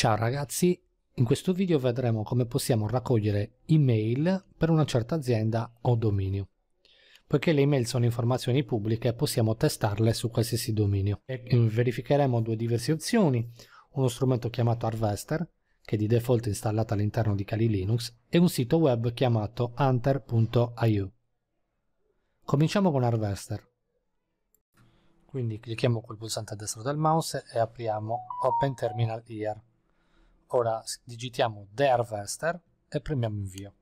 Ciao ragazzi, in questo video vedremo come possiamo raccogliere email per una certa azienda o dominio. Poiché le email sono informazioni pubbliche possiamo testarle su qualsiasi dominio. verificheremo due diverse opzioni, uno strumento chiamato Harvester, che di default è installato all'interno di Kali Linux, e un sito web chiamato hunter.io. Cominciamo con Harvester. Quindi clicchiamo col pulsante destro del mouse e apriamo Open Terminal Here. Ora digitiamo The Harvester e premiamo invio.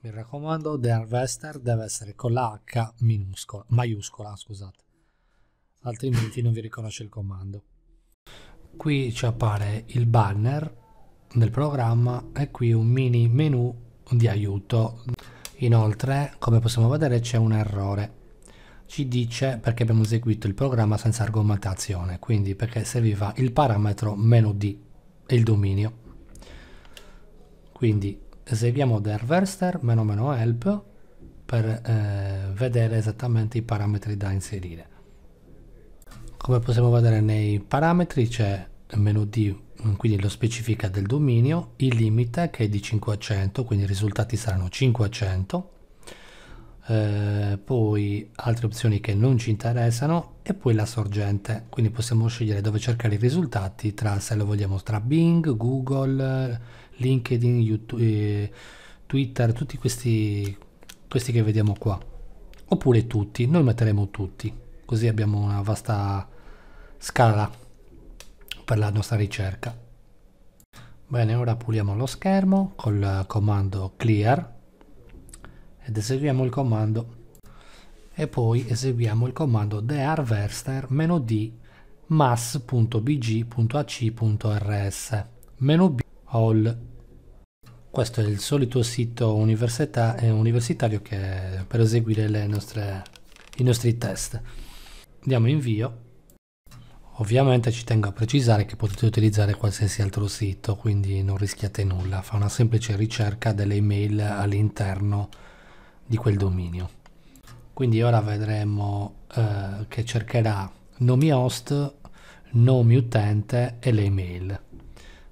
Mi raccomando, The Harvester deve essere con la H minuscola, maiuscola, scusate, altrimenti non vi riconosce il comando. Qui ci appare il banner del programma e qui un mini menu di aiuto. Inoltre, come possiamo vedere, c'è un errore ci dice perché abbiamo eseguito il programma senza argomentazione, quindi perché serviva il parametro meno d e il dominio. Quindi eseguiamo der verster meno meno help per eh, vedere esattamente i parametri da inserire. Come possiamo vedere nei parametri c'è meno d, quindi lo specifica del dominio, il limite che è di 500, quindi i risultati saranno 500, eh, poi altre opzioni che non ci interessano e poi la sorgente quindi possiamo scegliere dove cercare i risultati tra se lo vogliamo tra Bing, Google, LinkedIn, YouTube, eh, Twitter tutti questi, questi che vediamo qua oppure tutti, noi metteremo tutti così abbiamo una vasta scala per la nostra ricerca bene ora puliamo lo schermo col comando clear ed eseguiamo il comando e poi eseguiamo il comando dearvester d mass.bg.ac.rs b all questo è il solito sito università, eh, universitario che per eseguire nostre, i nostri test diamo invio ovviamente ci tengo a precisare che potete utilizzare qualsiasi altro sito quindi non rischiate nulla fa una semplice ricerca delle email all'interno di quel dominio. Quindi ora vedremo eh, che cercherà nomi host, nomi utente e le email.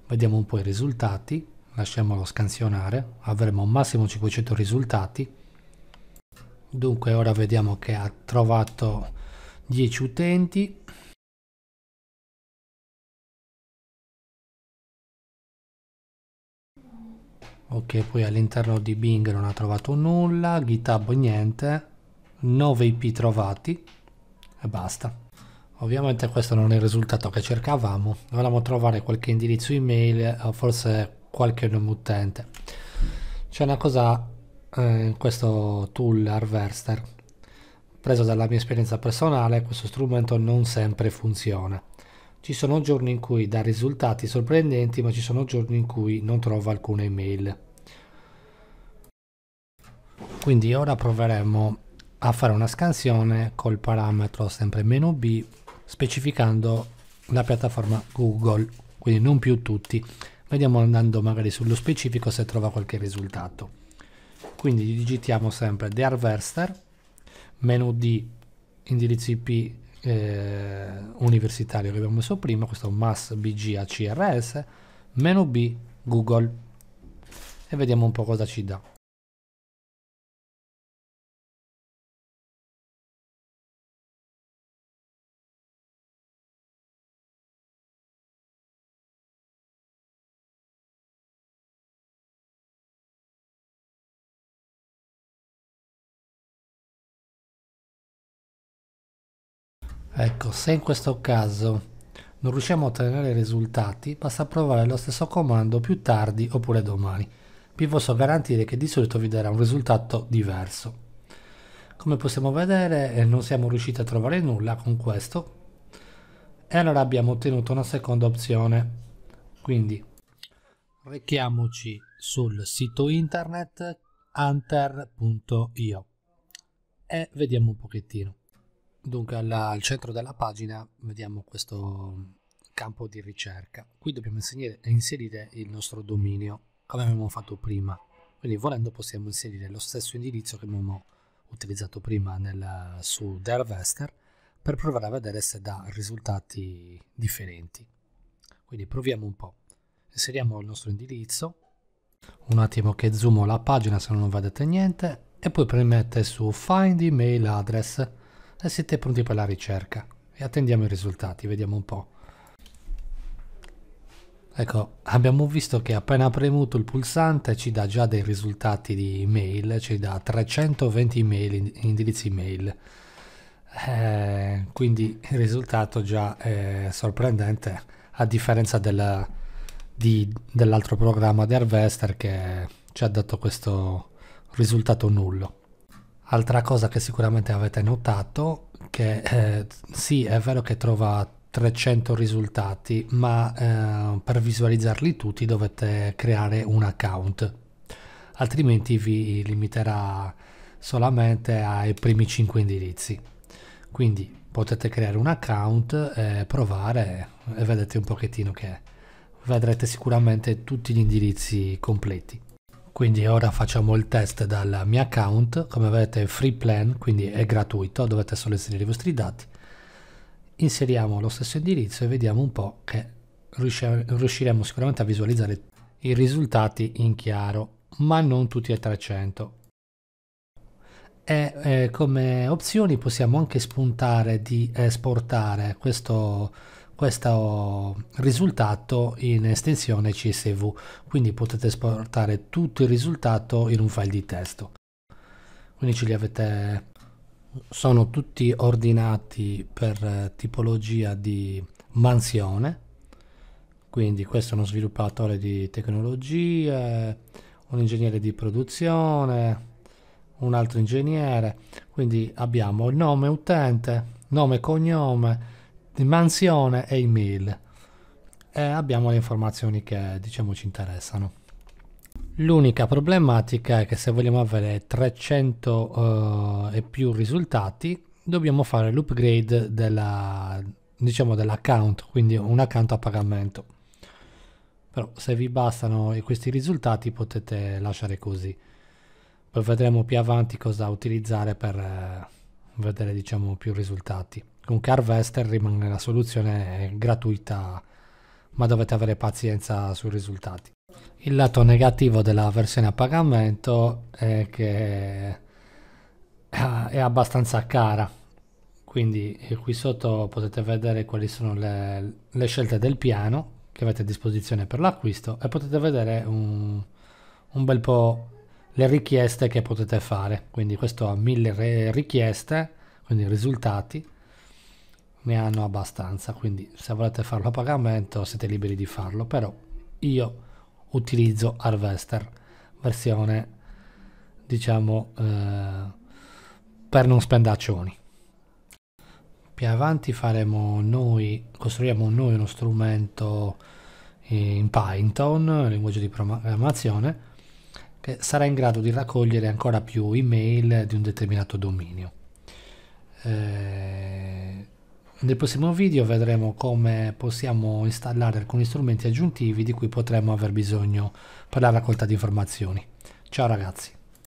Vediamo un po' i risultati, lasciamolo scansionare, avremo massimo 500 risultati. Dunque ora vediamo che ha trovato 10 utenti, ok poi all'interno di Bing non ha trovato nulla GitHub niente 9 IP trovati e basta ovviamente questo non è il risultato che cercavamo volevamo trovare qualche indirizzo email o forse qualche nome utente c'è una cosa eh, in eh, questo tool Harvester preso dalla mia esperienza personale questo strumento non sempre funziona ci sono giorni in cui dà risultati sorprendenti, ma ci sono giorni in cui non trova alcuna email. Quindi ora proveremo a fare una scansione col parametro sempre meno "-b", specificando la piattaforma Google, quindi non più tutti. Vediamo andando magari sullo specifico se trova qualche risultato. Quindi digitiamo sempre the harvester, menu D, indirizzo IP eh, universitario che abbiamo messo prima, questo mass bg acrs, meno b google e vediamo un po' cosa ci dà. Ecco, se in questo caso non riusciamo a ottenere risultati, basta provare lo stesso comando più tardi oppure domani. Vi posso garantire che di solito vi darà un risultato diverso. Come possiamo vedere eh, non siamo riusciti a trovare nulla con questo e allora abbiamo ottenuto una seconda opzione. Quindi recchiamoci sul sito internet hunter.io e vediamo un pochettino. Dunque alla, al centro della pagina vediamo questo campo di ricerca. Qui dobbiamo inserire, inserire il nostro dominio come abbiamo fatto prima. Quindi volendo possiamo inserire lo stesso indirizzo che abbiamo utilizzato prima nel, su Dervester per provare a vedere se dà risultati differenti. Quindi proviamo un po'. Inseriamo il nostro indirizzo. Un attimo che zoomo la pagina se non vedete niente e poi premete su Find Email Address e eh siete pronti per la ricerca. E attendiamo i risultati, vediamo un po'. Ecco, abbiamo visto che appena premuto il pulsante ci dà già dei risultati di email, ci dà 320 email, indirizzi email. Eh, quindi il risultato già è sorprendente, a differenza della, di, dell'altro programma di Harvester che ci ha dato questo risultato nullo. Altra cosa che sicuramente avete notato, che eh, sì è vero che trova 300 risultati, ma eh, per visualizzarli tutti dovete creare un account, altrimenti vi limiterà solamente ai primi 5 indirizzi. Quindi potete creare un account e provare e vedete un pochettino che vedrete sicuramente tutti gli indirizzi completi quindi ora facciamo il test dal mio account come vedete è free plan quindi è gratuito dovete solo inserire i vostri dati inseriamo lo stesso indirizzo e vediamo un po' che riusciremo sicuramente a visualizzare i risultati in chiaro ma non tutti e 300 e eh, come opzioni possiamo anche spuntare di esportare questo questo risultato in estensione CSV, quindi potete esportare tutto il risultato in un file di testo. Quindi ce li avete, sono tutti ordinati per eh, tipologia di mansione, quindi questo è uno sviluppatore di tecnologie, un ingegnere di produzione, un altro ingegnere, quindi abbiamo il nome utente, nome e cognome, mansione e email. E abbiamo le informazioni che diciamo ci interessano. L'unica problematica è che se vogliamo avere 300 eh, e più risultati dobbiamo fare l'upgrade della, diciamo dell'account, quindi un account a pagamento. Però se vi bastano questi risultati potete lasciare così. Poi vedremo più avanti cosa utilizzare per eh, vedere diciamo più risultati con Carvester rimane la soluzione gratuita, ma dovete avere pazienza sui risultati. Il lato negativo della versione a pagamento è che eh, è abbastanza cara, quindi eh, qui sotto potete vedere quali sono le, le scelte del piano che avete a disposizione per l'acquisto e potete vedere un, un bel po' le richieste che potete fare, quindi questo ha mille richieste, quindi risultati ne hanno abbastanza, quindi se volete farlo a pagamento siete liberi di farlo, però io utilizzo Harvester, versione diciamo eh, per non spendaccioni. Più avanti faremo noi, costruiremo noi uno strumento in Python, linguaggio di programmazione, che sarà in grado di raccogliere ancora più email di un determinato dominio. Eh, nel prossimo video vedremo come possiamo installare alcuni strumenti aggiuntivi di cui potremmo aver bisogno per la raccolta di informazioni. Ciao ragazzi!